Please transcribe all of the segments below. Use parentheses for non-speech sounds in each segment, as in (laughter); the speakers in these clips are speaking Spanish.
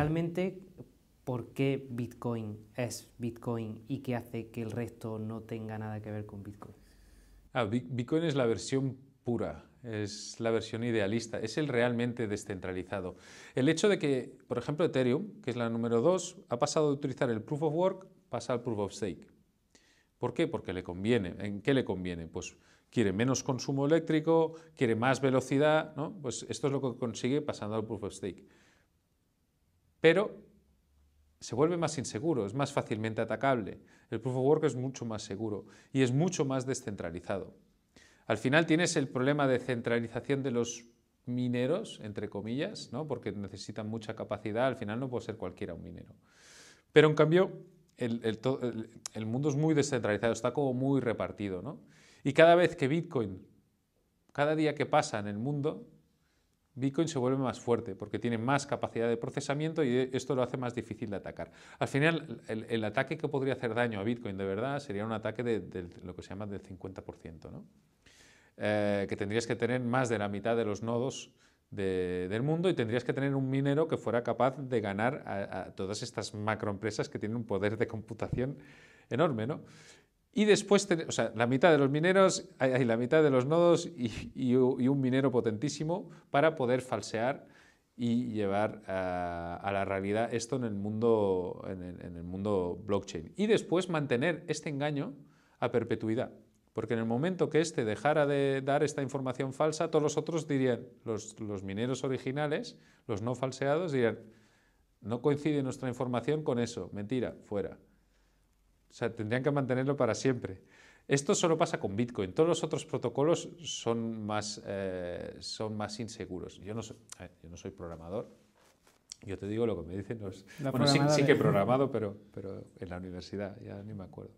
realmente por qué Bitcoin es Bitcoin y qué hace que el resto no tenga nada que ver con Bitcoin. Ah, Bitcoin es la versión pura, es la versión idealista, es el realmente descentralizado. El hecho de que, por ejemplo, Ethereum, que es la número 2, ha pasado de utilizar el proof of work, pasa al proof of stake. ¿Por qué? Porque le conviene. ¿En qué le conviene? Pues quiere menos consumo eléctrico, quiere más velocidad, ¿no? Pues esto es lo que consigue pasando al proof of stake pero se vuelve más inseguro, es más fácilmente atacable. El proof of work es mucho más seguro y es mucho más descentralizado. Al final tienes el problema de centralización de los mineros, entre comillas, ¿no? porque necesitan mucha capacidad, al final no puede ser cualquiera un minero. Pero en cambio, el, mundo es muy descentralizado, está como muy repartido. ¿no? Y cada vez que Bitcoin, cada día que pasa en el mundo, Bitcoin se vuelve más fuerte porque tiene más capacidad de procesamiento y esto lo hace más difícil de atacar. Al final, el, ataque que podría hacer daño a Bitcoin de verdad sería un ataque de, lo que se llama del 50%, ¿no? Eh, que tendrías que tener más de la mitad de los nodos del mundo y tendrías que tener un minero que fuera capaz de ganar a, a todas estas macroempresas que tienen un poder de computación enorme, ¿no? Y después, o sea, la mitad de los mineros, hay, la mitad de los nodos y, un minero potentísimo para poder falsear y llevar a, la realidad esto en el, mundo, mundo blockchain. Y después mantener este engaño a perpetuidad. Porque en el momento que este dejara de dar esta información falsa, todos los otros dirían, los, los, mineros originales, los no falseados, dirían, no coincide nuestra información con eso, mentira, fuera. O sea, tendrían que mantenerlo para siempre. Esto solo pasa con Bitcoin. Todos los otros protocolos son más, eh, son más inseguros. Yo no, soy, yo no soy programador. Yo te digo lo que me dicen los... bueno, sí, que he programado, pero, pero en la universidad, ya ni me acuerdo.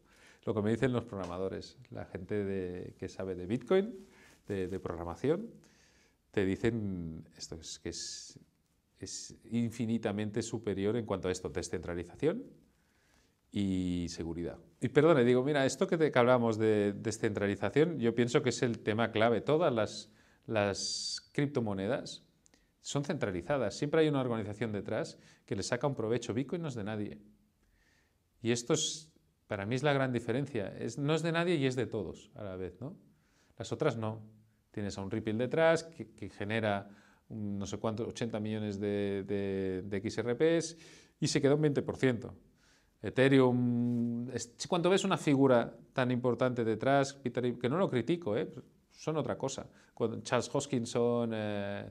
Lo que me dicen los programadores, la gente que sabe de Bitcoin, de, programación, te dicen esto, es que es, es infinitamente superior en cuanto a esto, descentralización, y seguridad. Y perdone, digo, mira, esto que, te, hablamos de descentralización, yo pienso que es el tema clave. Todas las, las criptomonedas son centralizadas. Siempre hay una organización detrás que le saca un provecho. y no es de nadie. Y esto es, para mí es la gran diferencia. Es, no es de nadie y es de todos a la vez, ¿no? Las otras no. Tienes a un Ripple detrás que, genera no sé cuántos, 80 millones de, de, de XRPs y se queda un 20%. Ethereum. cuando ves una figura tan importante detrás, que no lo critico, ¿eh? son otra cosa. Cuando Charles Hoskinson, eh,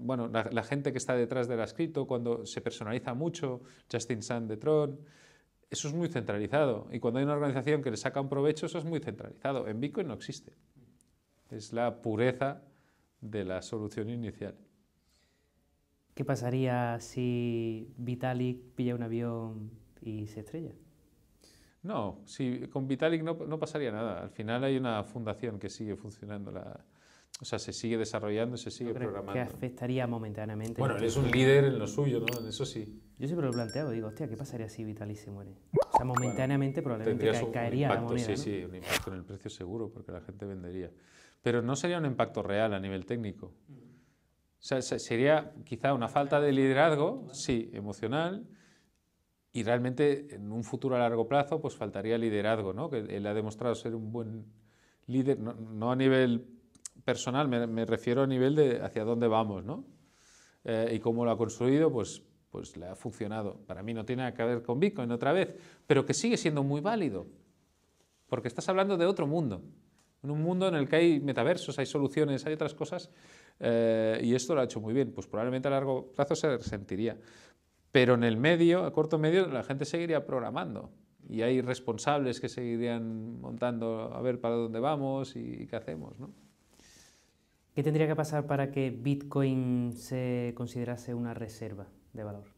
bueno, la, gente que está detrás de la cripto, cuando se personaliza mucho, Justin Sun de Tron, eso es muy centralizado. Y cuando hay una organización que le saca un provecho, eso es muy centralizado. En Bitcoin no existe. Es la pureza de la solución inicial. ¿Qué pasaría si Vitalik pilla un avión y se estrella. No, si, con Vitalik no, no, pasaría nada. Al final hay una fundación que sigue funcionando, la, o sea, se sigue desarrollando, se sigue programando. que afectaría momentáneamente? Bueno, él es un líder en lo suyo, ¿no? En eso sí. Yo siempre lo planteo, digo, hostia, ¿qué pasaría si Vitalik se muere? O sea, momentáneamente probablemente caería la moneda. Sí, sí, un impacto en el precio seguro, porque la gente vendería. Pero no sería un impacto real a nivel técnico. O sea, sería quizá una falta de liderazgo, sí, emocional, y realmente en un futuro a largo plazo pues faltaría liderazgo, ¿no? que él ha demostrado ser un buen líder, no, a nivel personal, me, refiero a nivel de hacia dónde vamos ¿no? Eh, y cómo lo ha construido, pues, pues le ha funcionado. Para mí no tiene nada que ver con Bitcoin otra vez, pero que sigue siendo muy válido, porque estás hablando de otro mundo, en un mundo en el que hay metaversos, hay soluciones, hay otras cosas, eh, y esto lo ha hecho muy bien, pues probablemente a largo plazo se resentiría. Pero en el medio, a corto medio, la gente seguiría programando y hay responsables que seguirían montando a ver para dónde vamos y, qué hacemos. ¿no? ¿Qué tendría que pasar para que Bitcoin se considerase una reserva de valor?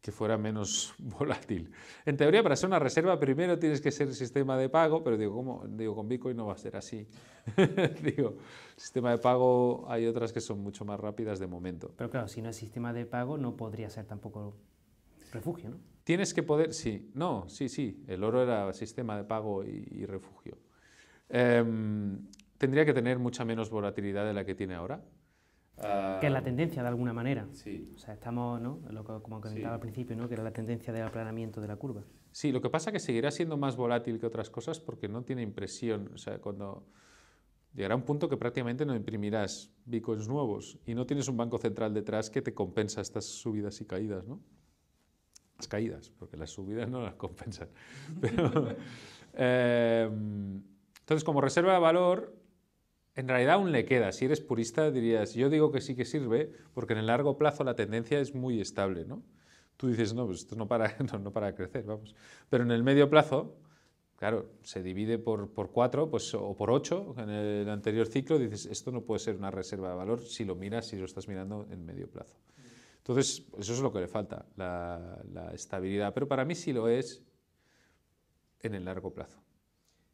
que fuera menos (laughs) volátil. En teoría, para ser una reserva, primero tienes que ser sistema de pago, pero digo, ¿cómo? digo con Bitcoin no va a ser así. (laughs) digo, sistema de pago hay otras que son mucho más rápidas de momento. Pero claro, si no es sistema de pago, no podría ser tampoco refugio, ¿no? Tienes que poder, sí, no, sí, sí, el oro era sistema de pago y, refugio. Em, tendría que tener mucha menos volatilidad de la que tiene ahora. Ah, que es la tendencia de alguna manera. Sí. O sea, estamos, ¿no? Lo como comentaba al principio, ¿no? Que era la tendencia del aplanamiento de la curva. Sí, lo que pasa es que seguirá siendo más volátil que otras cosas porque no tiene impresión. O sea, cuando llegará un punto que prácticamente no imprimirás bitcoins nuevos y no tienes un banco central detrás que te compensa estas subidas y caídas, ¿no? Las caídas, porque las subidas no las compensan. (laughs) Em, entonces, como reserva de valor, en realidad aún le queda. Si eres purista dirías, yo digo que sí que sirve, porque en el largo plazo la tendencia es muy estable, ¿no? Tú dices, no, pues esto no para, (laughs) no, para crecer, vamos. Pero en el medio plazo, claro, se divide por, por cuatro pues, o por ocho en el anterior ciclo, dices, esto no puede ser una reserva de valor si lo miras, si lo estás mirando en medio plazo. Entonces, eso es lo que le falta, la estabilidad. Pero para mí sí lo es en el largo plazo.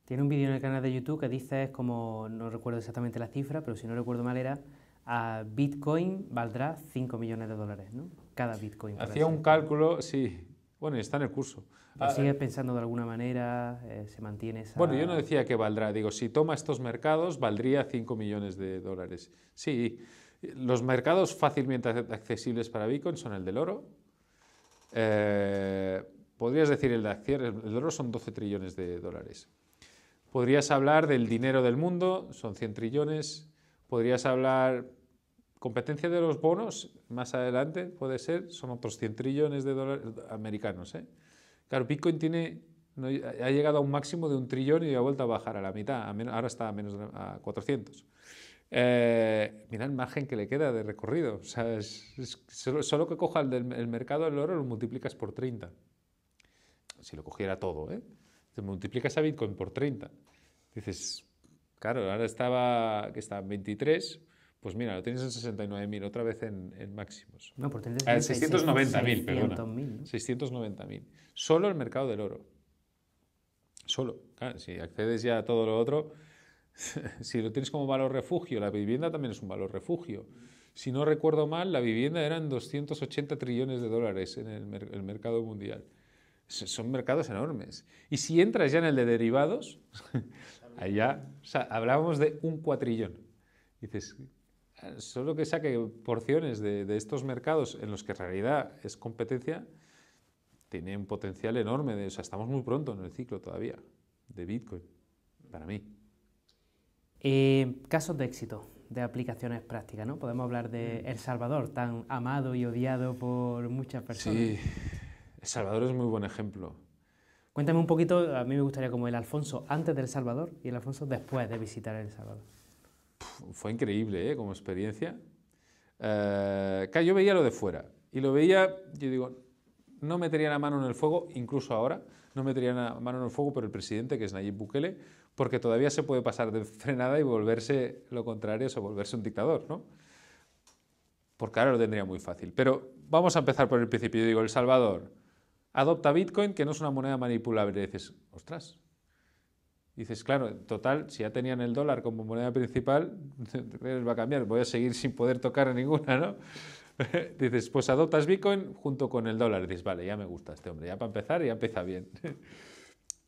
Tiene un vídeo en el canal de YouTube que dice, como, no recuerdo exactamente la cifra, pero si no recuerdo mal era, a Bitcoin valdrá 5 millones de dólares, ¿no? Cada Bitcoin. Hacía un cálculo, sí. Bueno, está en el curso. Ah, sigue sigues eh, pensando de alguna manera? Eh, ¿Se mantiene esa...? Bueno, yo no decía que valdrá. Digo, si toma estos mercados, valdría 5 millones de dólares. Sí, los mercados fácilmente accesibles para Bitcoin son el del oro. Eh, podrías decir el de acciones. El oro son 12 trillones de dólares. Podrías hablar del dinero del mundo, son 100 trillones. Podrías hablar competencia de los bonos, más adelante puede ser, son otros 100 trillones de dólares americanos. ¿eh? Claro, Bitcoin tiene, ha llegado a un máximo de un trillón y ha vuelto a bajar a la mitad, ahora está a menos de 400. Eh, Mira el margen que le queda de recorrido. solo, que coja el, del, mercado del oro lo multiplicas por 30. Si lo cogiera todo, ¿eh? Te multiplicas a Bitcoin por 30. Dices, claro, ahora estaba, que está en 23, pues mira, lo tienes en 69.000, otra vez en, máximos. No, por 690.000, ah, mil. 690.000. Solo el mercado del oro. Solo. si accedes ya a todo lo otro, (laughs) si lo tienes como valor refugio, la vivienda también es un valor refugio. Si no recuerdo mal, la vivienda eran 280 trillones de dólares en el mercado mundial son mercados enormes. Y si entras ya en el de derivados, allá (laughs) hablábamos de un cuatrillón. Dices, solo que saque porciones de, estos mercados en los que en realidad es competencia, tiene un potencial enorme. o sea, estamos muy pronto en el ciclo todavía de Bitcoin, para mí. Eh, casos de éxito de aplicaciones prácticas, ¿no? Podemos hablar de mm. El Salvador, tan amado y odiado por muchas personas. Sí. El Salvador es muy buen ejemplo. Cuéntame un poquito, a mí me gustaría como el Alfonso antes del Salvador y el Alfonso después de visitar El Salvador. fue increíble, ¿eh? Como experiencia. Eh, yo veía lo de fuera y lo veía, yo digo, no metería la mano en el fuego, incluso ahora, no metería la mano en el fuego por el presidente, que es Nayib Bukele, porque todavía se puede pasar de frenada y volverse lo contrario, o volverse un dictador, ¿no? Porque ahora lo tendría muy fácil. Pero vamos a empezar por el principio. Yo digo, El Salvador, adopta Bitcoin, que no es una moneda manipulable. dices, ostras. dices, claro, total, si ya tenían el dólar como moneda principal, (laughs) va a cambiar, voy a seguir sin poder tocar ninguna, ¿no? (laughs) dices, pues adoptas Bitcoin junto con el dólar. dices, vale, ya me gusta este hombre, ya para empezar, ya empieza bien. (laughs)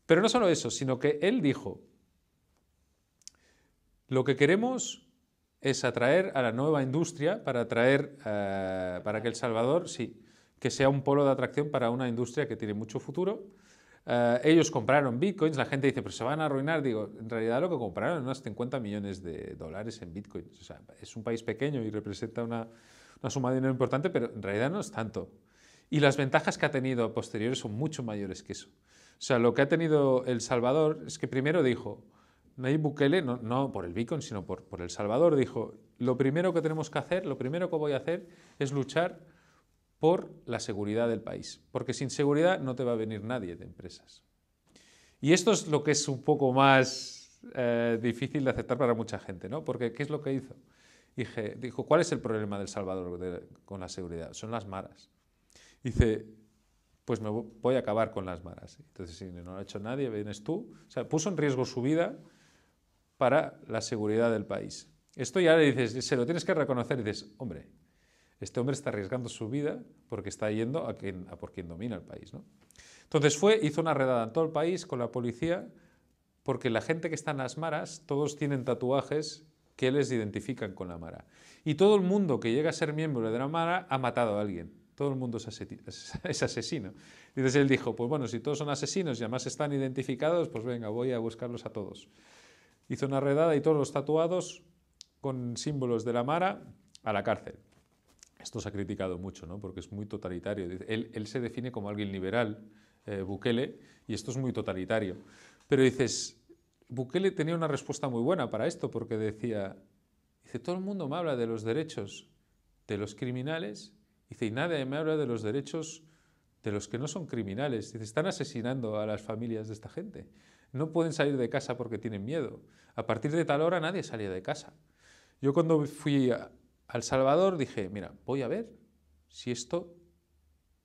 Pero no solo eso, sino que él dijo, lo que queremos es atraer a la nueva industria para atraer, eh, para que El Salvador, sí, que sea un polo de atracción para una industria que tiene mucho futuro. Eh, ellos compraron bitcoins, la gente dice, pero se van a arruinar. Digo, en realidad lo que compraron unas 50 millones de dólares en bitcoins. O sea, es un país pequeño y representa una, suma de dinero importante, pero en realidad no es tanto. Y las ventajas que ha tenido posteriores son mucho mayores que eso. O sea, lo que ha tenido El Salvador es que primero dijo, Nayib Bukele, no, por el bitcoin, sino por El Salvador, dijo, lo primero que tenemos que hacer, lo primero que voy a hacer es luchar por la seguridad del país, porque sin seguridad no te va a venir nadie de empresas. Y esto es lo que es un poco más eh, difícil de aceptar para mucha gente, ¿no? Porque ¿qué es lo que hizo? dijo, ¿cuál es el problema del Salvador con la seguridad? Son las maras. Dice, pues me voy a acabar con las maras. Entonces, si no lo ha hecho nadie, vienes tú. O sea, puso en riesgo su vida para la seguridad del país. Esto ya le dices, se lo tienes que reconocer y dices, hombre, este hombre está arriesgando su vida porque está yendo a, quien, a por quien domina el país. ¿no? Entonces fue, hizo una redada en todo el país con la policía, porque la gente que está en las maras, todos tienen tatuajes que les identifican con la mara. Y todo el mundo que llega a ser miembro de la mara ha matado a alguien. Todo el mundo es asesino. entonces él dijo, pues bueno, si todos son asesinos y además están identificados, pues venga, voy a buscarlos a todos. Hizo una redada y todos los tatuados con símbolos de la mara a la cárcel. Esto se ha criticado mucho, ¿no? porque es muy totalitario. Él, él se define como alguien liberal, eh, Bukele, y esto es muy totalitario. Pero dices, Bukele tenía una respuesta muy buena para esto, porque decía, dice, todo el mundo me habla de los derechos de los criminales, dice, y nadie me habla de los derechos de los que no son criminales. Dice, están asesinando a las familias de esta gente. No pueden salir de casa porque tienen miedo. A partir de tal hora nadie salía de casa. Yo cuando fui a, al Salvador dije, mira, voy a ver si esto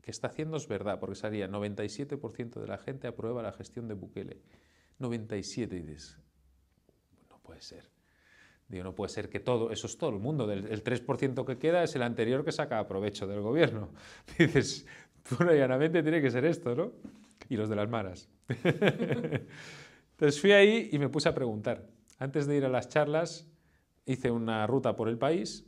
que está haciendo es verdad, porque salía 97% de la gente aprueba la gestión de Bukele. 97 y dices, no puede ser. Digo, no puede ser que todo, eso es todo el mundo, el 3% que queda es el anterior que saca provecho del gobierno. (laughs) Dices, pura y llanamente tiene que ser esto, ¿no? Y los de las maras. (laughs) Entonces fui ahí y me puse a preguntar. Antes de ir a las charlas, hice una ruta por el país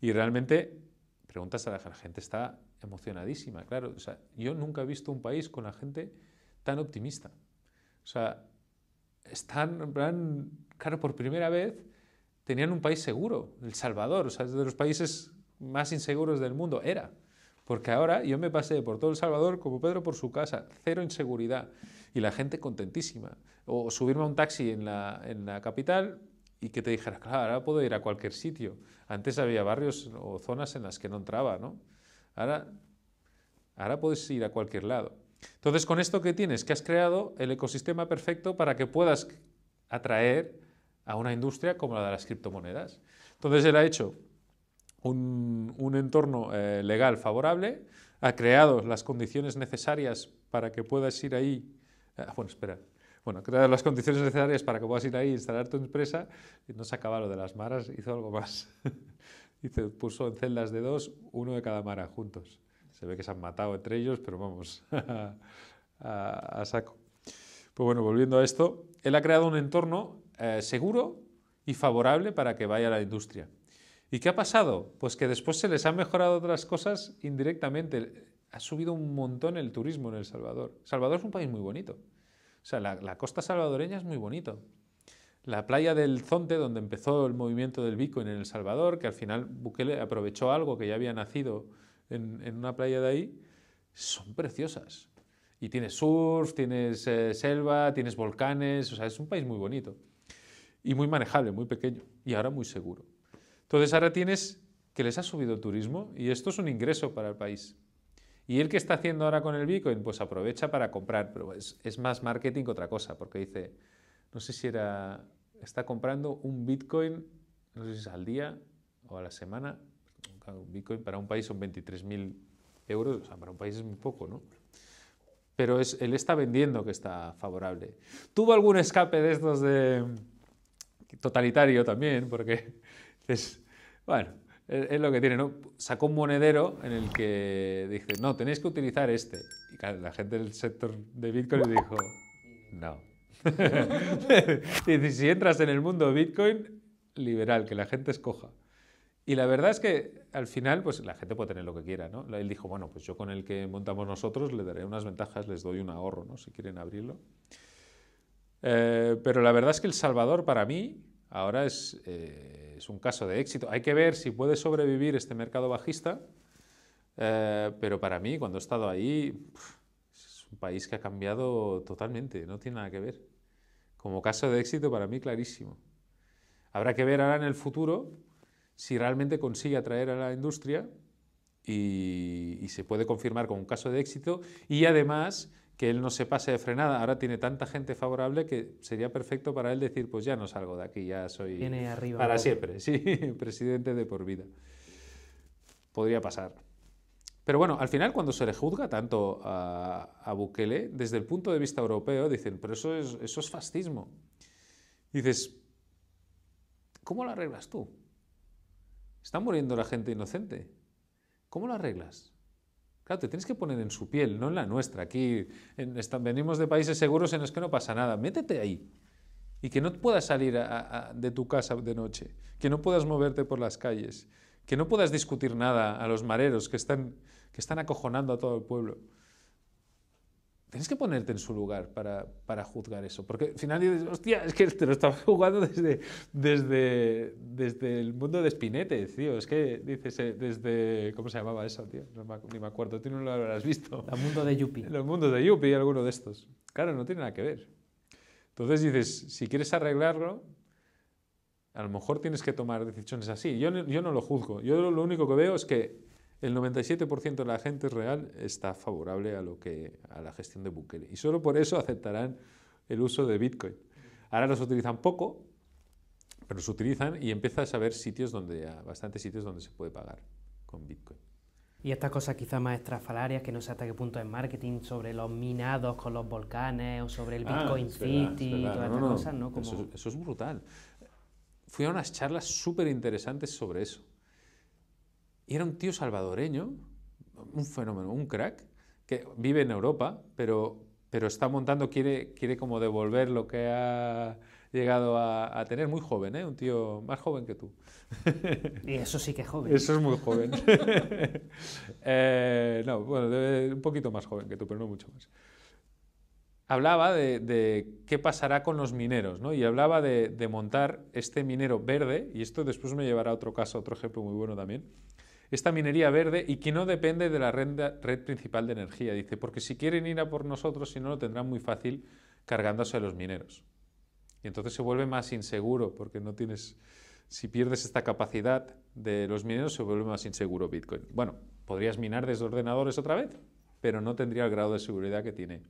y realmente, preguntas a la, gente, está emocionadísima, claro. sea, yo nunca he visto un país con la gente tan optimista. O sea, están, claro, por primera vez tenían un país seguro, El Salvador, o sea, de los países más inseguros del mundo, era. Porque ahora yo me pasé por todo El Salvador como Pedro por su casa, cero inseguridad y la gente contentísima. O subirme a un taxi en la, en la capital, y que te dijera, claro, ahora puedo ir a cualquier sitio. Antes había barrios o zonas en las que no entraba, ¿no? Ahora, ahora puedes ir a cualquier lado. Entonces, con esto que tienes, que has creado el ecosistema perfecto para que puedas atraer a una industria como la de las criptomonedas. Entonces, él ha hecho un, entorno eh, legal favorable, ha creado las condiciones necesarias para que puedas ir ahí. Ah, bueno, espera, bueno, crear las condiciones necesarias para que puedas ir ahí e instalar tu empresa, y no se acaba lo de las maras, hizo algo más. y (laughs) se puso en celdas de dos, uno de cada mara, juntos. Se ve que se han matado entre ellos, pero vamos, (laughs) a, saco. Pues bueno, volviendo a esto, él ha creado un entorno eh, seguro y favorable para que vaya a la industria. ¿Y qué ha pasado? Pues que después se les han mejorado otras cosas indirectamente. Ha subido un montón el turismo en El Salvador. Salvador es un país muy bonito la, costa salvadoreña es muy bonito. La playa del Zonte, donde empezó el movimiento del Bitcoin en El Salvador, que al final Bukele aprovechó algo que ya había nacido en, una playa de ahí, son preciosas. Y tienes surf, tienes eh, selva, tienes volcanes, o sea, es un país muy bonito. Y muy manejable, muy pequeño, y ahora muy seguro. Entonces ahora tienes que les ha subido el turismo y esto es un ingreso para el país. ¿Y él qué está haciendo ahora con el Bitcoin? Pues aprovecha para comprar, pero es, más marketing que otra cosa, porque dice, no sé si era, está comprando un Bitcoin, no sé si es al día o a la semana, un Bitcoin para un país son 23.000 euros, o sea, para un país es muy poco, ¿no? Pero es, él está vendiendo que está favorable. Tuvo algún escape de estos de totalitario también, porque (laughs) es, bueno, es lo que tiene, ¿no? Sacó un monedero en el que dice, no, tenéis que utilizar este. Y la gente del sector de Bitcoin dijo, no. y (laughs) si entras en el mundo Bitcoin, liberal, que la gente escoja. Y la verdad es que al final, pues la gente puede tener lo que quiera, ¿no? Él dijo, bueno, pues yo con el que montamos nosotros le daré unas ventajas, les doy un ahorro, ¿no? Si quieren abrirlo. Eh, pero la verdad es que El Salvador para mí ahora es... Eh, es un caso de éxito. Hay que ver si puede sobrevivir este mercado bajista, eh, pero para mí, cuando he estado ahí, es un país que ha cambiado totalmente, no tiene nada que ver. Como caso de éxito, para mí, clarísimo. Habrá que ver ahora en el futuro si realmente consigue atraer a la industria y, y se puede confirmar como un caso de éxito y además que él no se pase de frenada. Ahora tiene tanta gente favorable que sería perfecto para él decir, pues ya no salgo de aquí, ya soy arriba, para siempre, (laughs) sí, presidente de por vida. Podría pasar. Pero bueno, al final cuando se le juzga tanto a, Bukele, desde el punto de vista europeo, dicen, pero eso es, eso es fascismo. dices, ¿cómo lo arreglas tú? Está muriendo la gente inocente. ¿Cómo lo arreglas? Claro, te tienes que poner en su piel, no en la nuestra. Aquí venimos de países seguros en los que no pasa nada. Métete ahí. Y que no puedas salir de tu casa de noche, que no puedas moverte por las calles, que no puedas discutir nada a los mareros que están, que están acojonando a todo el pueblo tienes que ponerte en su lugar para, para, juzgar eso. Porque al final dices, hostia, es que te lo estaba (laughs) jugando desde, desde, desde el mundo de Spinete, tío. Es que dices, eh, desde. ¿Cómo se llamaba eso, tío? ni me acuerdo, tú no lo habrás visto. El mundo de Yuppie. Los mundos de Yuppie, alguno de estos. Claro, no tiene nada que ver. Entonces dices, si quieres arreglarlo, a lo mejor tienes que tomar decisiones así. Yo, yo no lo juzgo. Yo lo único que veo es que el 97% de la gente real está favorable a, lo que, a la gestión de Bukele. Y solo por eso aceptarán el uso de Bitcoin. Ahora los utilizan poco, pero los utilizan y empiezas a ver sitios donde, bastantes sitios donde se puede pagar con Bitcoin. Y esta cosa quizá más estrafalarias, que no sé hasta qué punto es marketing, sobre los minados con los volcanes o sobre el ah, Bitcoin City y todas cosas, ¿no? eso es brutal. Fui a unas charlas súper interesantes sobre eso y era un tío salvadoreño, un fenómeno, un crack, que vive en Europa, pero, pero está montando, quiere, quiere como devolver lo que ha llegado a, tener muy joven, ¿eh? un tío más joven que tú. Y eso sí que es joven. Eso es muy joven. (laughs) Eh, no, bueno, un poquito más joven que tú, pero no mucho más. Hablaba de, qué pasará con los mineros, ¿no? Y hablaba de, de montar este minero verde, y esto después me llevará a otro caso, otro ejemplo muy bueno también esta minería verde y que no depende de la red, red principal de energía. Dice, porque si quieren ir a por nosotros, si no, lo tendrán muy fácil cargándose a los mineros. Y entonces se vuelve más inseguro porque no tienes, si pierdes esta capacidad de los mineros, se vuelve más inseguro Bitcoin. Bueno, podrías minar desde ordenadores otra vez, pero no tendría el grado de seguridad que tiene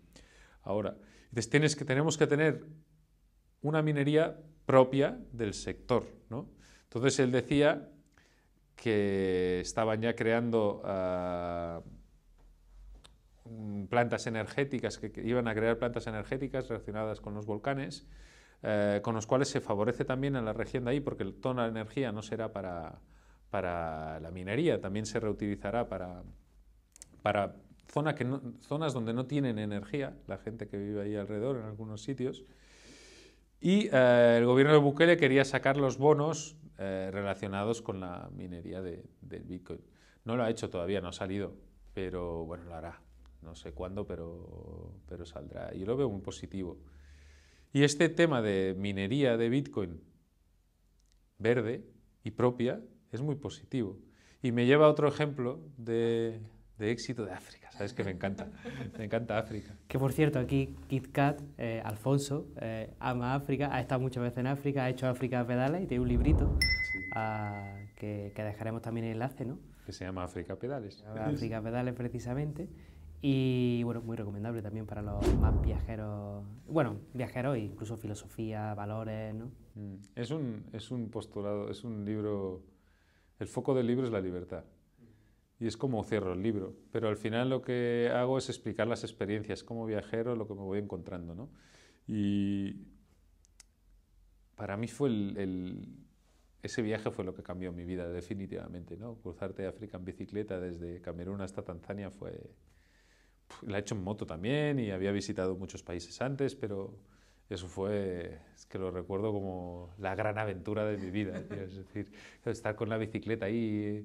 ahora. Entonces tienes que, tenemos que tener una minería propia del sector. ¿no? Entonces él decía que estaban ya creando ah, plantas energéticas, que, iban a crear plantas energéticas relacionadas con los volcanes, eh, con los cuales se favorece también a la región de ahí, porque toda la energía no será para, para la minería, también se reutilizará para, para zona que zonas donde no tienen energía, la gente que vive ahí alrededor en algunos sitios. Y eh, el gobierno de Bukele quería sacar los bonos eh, relacionados con la minería de, del Bitcoin. No lo ha hecho todavía, no ha salido, pero bueno, lo hará. No sé cuándo, pero, pero saldrá. Yo lo veo muy positivo. Y este tema de minería de Bitcoin verde y propia es muy positivo. Y me lleva a otro ejemplo de éxito de África. Sabes que me encanta, me encanta África. Que por cierto, aquí Kit Kat, eh, Alfonso, eh, ama África, ha estado muchas veces en África, ha hecho África pedales y tiene un librito ah, que, dejaremos también el enlace, ¿no? Que se llama África Pedales. África Pedales, precisamente. Y bueno, muy recomendable también para los más viajeros, bueno, viajeros e incluso filosofía, valores, ¿no? Mm, es un, es un postulado, es un libro, el foco del libro es la libertad y es como cierro el libro. Pero al final lo que hago es explicar las experiencias como viajero, lo que me voy encontrando. ¿no? Y para mí fue el, ese viaje fue lo que cambió mi vida definitivamente. ¿no? Cruzarte África en bicicleta desde Camerún hasta Tanzania fue... La he hecho en moto también y había visitado muchos países antes, pero eso fue, es que lo recuerdo como la gran aventura de mi vida. Es decir, estar con la bicicleta ahí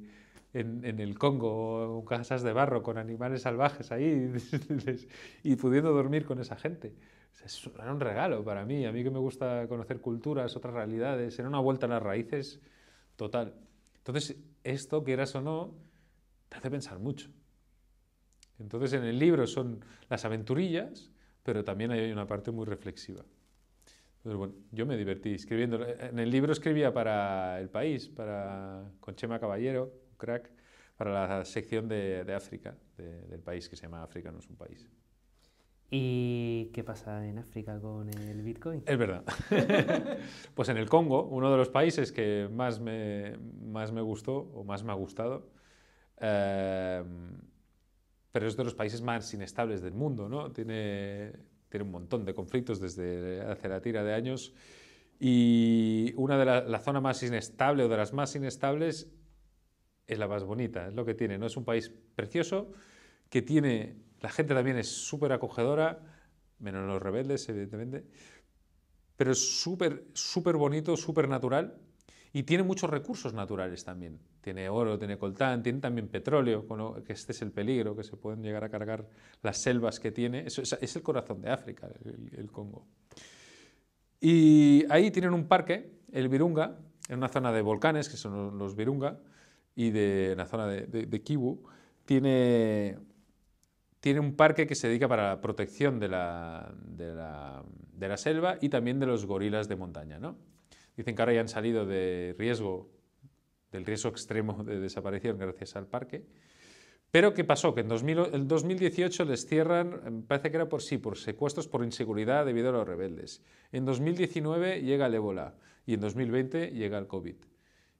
en, el Congo, casas de barro, con animales salvajes ahí (laughs) y pudiendo dormir con esa gente. era un regalo para mí, a mí que me gusta conocer culturas, otras realidades, era una vuelta a las raíces total. Entonces, esto, quieras o no, te hace pensar mucho. Entonces, en el libro son las aventurillas, pero también hay una parte muy reflexiva. Entonces, bueno, yo me divertí escribiendo. En el libro escribía para El País, para con Chema Caballero, Crack para la sección de, África, del país que se llama África no es un país. ¿Y qué pasa en África con el Bitcoin? Es verdad. (laughs) pues en el Congo, uno de los países que más me, más me gustó o más me ha gustado, eh, pero es de los países más inestables del mundo, ¿no? Tiene, tiene un montón de conflictos desde hace la tira de años y una de la, la zona más inestable o de las más inestables es la más bonita, es lo que tiene, ¿no? Es un país precioso que tiene, la gente también es súper acogedora, menos los rebeldes, evidentemente, pero es súper, súper bonito, súper natural y tiene muchos recursos naturales también. Tiene oro, tiene coltán, tiene también petróleo, que este es el peligro, que se pueden llegar a cargar las selvas que tiene. Eso es, el corazón de África, el, el Congo. Y ahí tienen un parque, el Virunga, en una zona de volcanes, que son los Virunga, y de la zona de, de, Kibu, tiene, tiene un parque que se dedica para la protección de la, de la, selva y también de los gorilas de montaña. ¿no? Dicen que ahora ya han salido de riesgo, del riesgo extremo de desaparición gracias al parque. Pero ¿qué pasó? Que en 2018 les cierran, em, parece que era por sí, por secuestros por inseguridad debido a los rebeldes. En 2019 llega el ébola y en 2020 llega el COVID.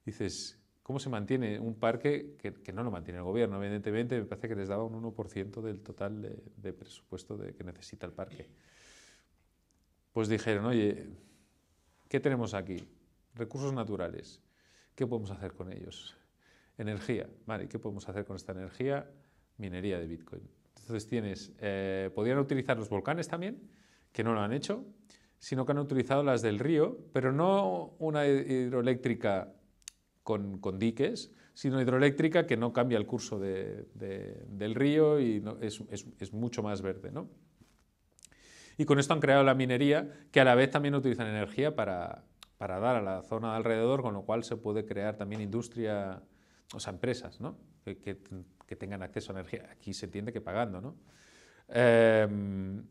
Dices, ¿Cómo se mantiene un parque que, no lo mantiene el gobierno? Evidentemente, me parece que les daba un 1% del total de, presupuesto que necesita el parque. Pues dijeron, oye, ¿qué tenemos aquí? Recursos naturales. ¿Qué podemos hacer con ellos? Energía. Vale, ¿qué podemos hacer con esta energía? Minería de Bitcoin. Entonces tienes, eh, podrían utilizar los volcanes también, que no lo han hecho, sino que han utilizado las del río, pero no una hidroeléctrica con, diques, sino hidroeléctrica que no cambia el curso del río y es, mucho más verde. Y con esto han creado la minería, que a la vez también utilizan energía para, dar a la zona alrededor, con lo cual se puede crear también industria, o sea, empresas que, tengan acceso a energía. Aquí se entiende que pagando. Em,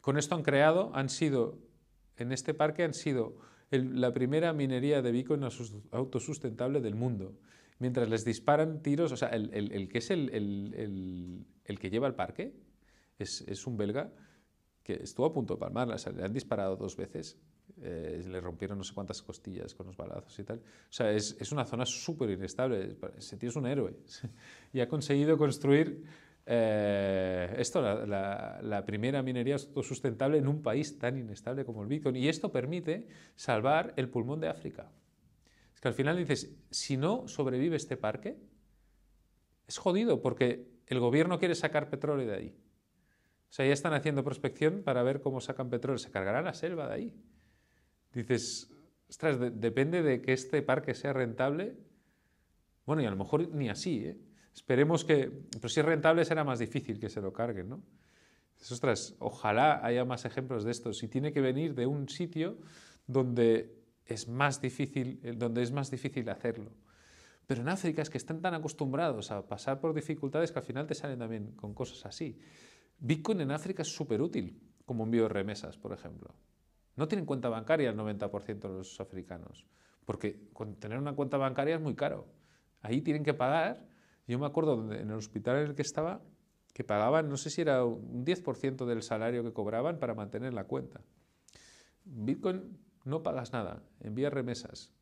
con esto han creado, han sido, en este parque han sido la primera minería de Bitcoin autosustentable del mundo. Mientras les disparan tiros, o sea, el, que es el, que lleva el parque es, un belga que estuvo a punto de palmar, le han disparado dos veces, eh, le rompieron no sé cuántas costillas con los balazos y tal. O sea, es, es una zona súper inestable, ese tío es un héroe (laughs) y ha conseguido construir eh, esto, la, primera minería autosustentable en un país tan inestable como el Bitcoin. Y esto permite salvar el pulmón de África. Es que al final dices, si no sobrevive este parque, es jodido porque el gobierno quiere sacar petróleo de ahí. O sea, ya están haciendo prospección para ver cómo sacan petróleo. Se cargará la selva de ahí. Dices, ostras, depende de que este parque sea rentable. Bueno, y a lo mejor ni así, ¿eh? Esperemos que, pero si es rentable será más difícil que se lo carguen, ¿no? ojalá haya más ejemplos de esto. Si tiene que venir de un sitio donde es más difícil, eh, donde es más difícil hacerlo. Pero en África es que están tan acostumbrados a pasar por dificultades que al final te salen también con cosas así. Bitcoin en África es súper útil, como envío de remesas, por ejemplo. No tienen cuenta bancaria el 90% de los africanos, porque tener una cuenta bancaria es muy caro. Ahí tienen que pagar yo me acuerdo en el hospital en el que estaba que pagaban, no sé si era un 10% del salario que cobraban para mantener la cuenta. Bitcoin no pagas nada, envías remesas.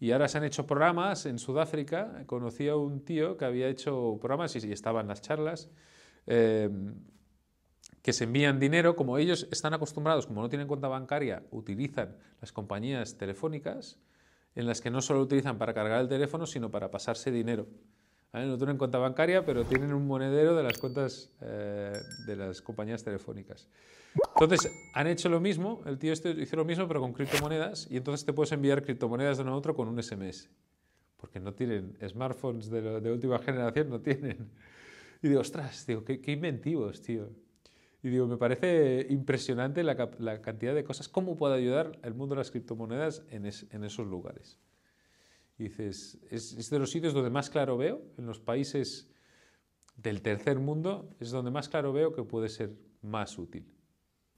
Y ahora se han hecho programas en Sudáfrica. Conocí a un tío que había hecho programas y estaban las charlas. Eh, que se envían dinero, como ellos están acostumbrados, como no tienen cuenta bancaria, utilizan las compañías telefónicas, en las que no solo utilizan para cargar el teléfono, sino para pasarse dinero. No tienen cuenta bancaria, pero tienen un monedero de las cuentas eh, de las compañías telefónicas. Entonces, han hecho lo mismo, el tío este hizo lo mismo, pero con criptomonedas, y entonces te puedes enviar criptomonedas de uno a otro con un SMS. Porque no tienen smartphones de, última generación, no tienen. Y digo, ostras, digo, qué, inventivos, tío. Y digo, me parece impresionante la, cantidad de cosas, cómo puede ayudar el mundo de las criptomonedas en esos lugares dices, es, de los sitios donde más claro veo, en los países del tercer mundo, es donde más claro veo que puede ser más útil.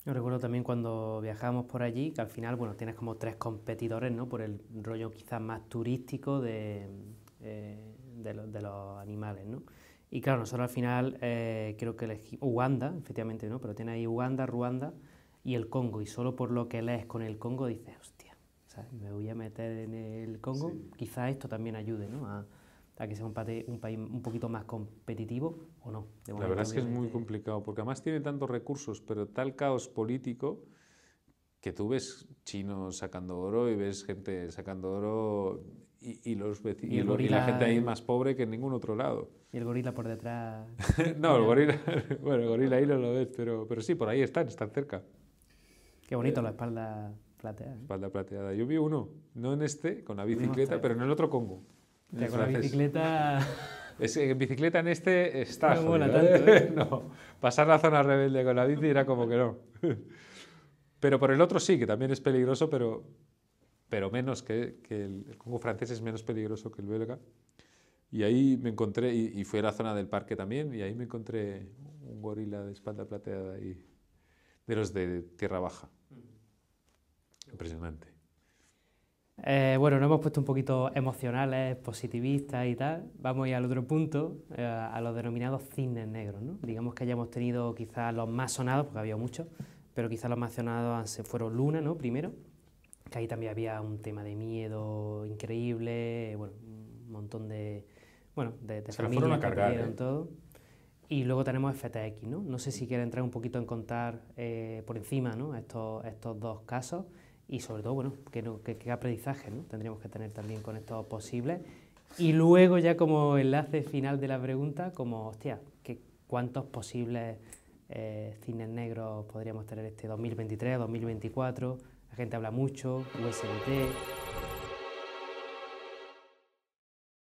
Yo recuerdo también cuando viajábamos por allí, que al final, bueno, tienes como tres competidores, ¿no? Por el rollo quizás más turístico de, eh, de, los animales, ¿no? Y claro, nosotros al final eh, creo que elegimos Uganda, efectivamente, ¿no? Pero tiene ahí Uganda, Ruanda y el Congo. Y solo por lo que lees con el Congo dices, me voy a meter en el Congo. quizá Quizás esto también ayude ¿no? a, que sea un, país un poquito más competitivo o no. la verdad es que es muy complicado, porque además tiene tantos recursos, pero tal caos político que tú ves chinos sacando oro y ves gente sacando oro y, y los vecinos, y, la gente ahí más pobre que en ningún otro lado. Y el gorila por detrás. (laughs) no, el gorila, (laughs) bueno, gorila ahí no lo ves, pero, pero sí, por ahí están, están cerca. Qué bonito eh, la espalda ¿eh? Espalda plateada. Yo vi uno, no en este, con la bicicleta, pero en el otro Congo. con la bicicleta... (laughs) en bicicleta en este está... No, ¿eh? tanto, ¿eh? (laughs) no, pasar la zona rebelde con la bici era como que no. (laughs) Pero por el otro sí, que también es peligroso, pero, pero menos que, el, Congo francés es menos peligroso que el belga. Y ahí me encontré, y, fue fui a la zona del parque también, y ahí me encontré un gorila de espalda plateada y de los de tierra baja. Mm. Impresionante. Eh, bueno, nos hemos puesto un poquito emocionales, positivistas y tal. Vamos ir al otro punto, eh, a los denominados cisnes negros. ¿no? Digamos que hayamos tenido quizás los más sonados, porque había muchos, pero quizás los más sonados fueron Luna, ¿no? Primero, que ahí también había un tema de miedo increíble, bueno, un montón de, bueno, de, de Se la fueron a cargar, ¿eh? todo. Y luego tenemos FTX, ¿no? No sé si quiere entrar un poquito en contar por encima, ¿no? Estos, estos dos casos y sobre todo, bueno, qué, aprendizaje ¿no? tendríamos que tener también con estos posibles. Y luego ya como enlace final de la pregunta, como, hostia, ¿cuántos posibles eh, cines negros podríamos tener este 2023, 2024? La gente habla mucho, USBT...